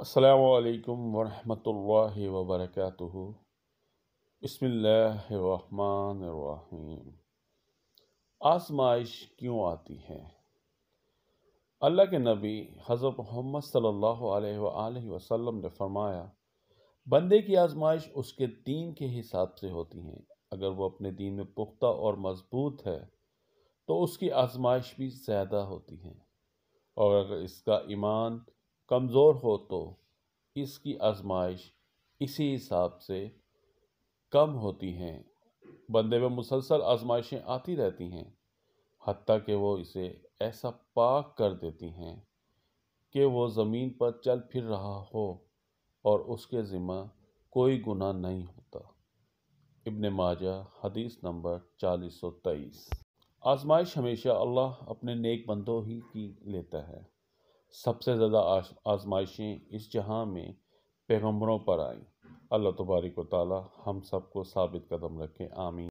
असलकम वरहमल वबरक बसमीम आजमाइश क्यों आती है अल्लाह के नबी हज़रत मोहम्मद सल्ला वसम ने फरमाया बंदे की आजमाइश उसके दीन के हिसाब से होती हैं अगर वो अपने दीन में पुख्ता और मजबूत है तो उसकी आजमाइश भी ज़्यादा होती हैं और अगर इसका ईमान कमज़ोर हो तो इसकी आजमाइश इसी हिसाब से कम होती हैं बंदे में मुसलसल आजमाइशें आती रहती हैं हती कि वो इसे ऐसा पाक कर देती हैं कि वो ज़मीन पर चल फिर रहा हो और उसके ज़िम्मा कोई गुनाह नहीं होता इब्न माजा हदीस नंबर चालीस सौ तेईस आजमाइश हमेशा अल्लाह अपने नेक बंदों ही की लेता है सबसे ज़्यादा आजमाइशें इस जहाँ में पैगम्बरों पर आईं अल्लाह तबारिक व हम सबको साबित कदम रखे आमीन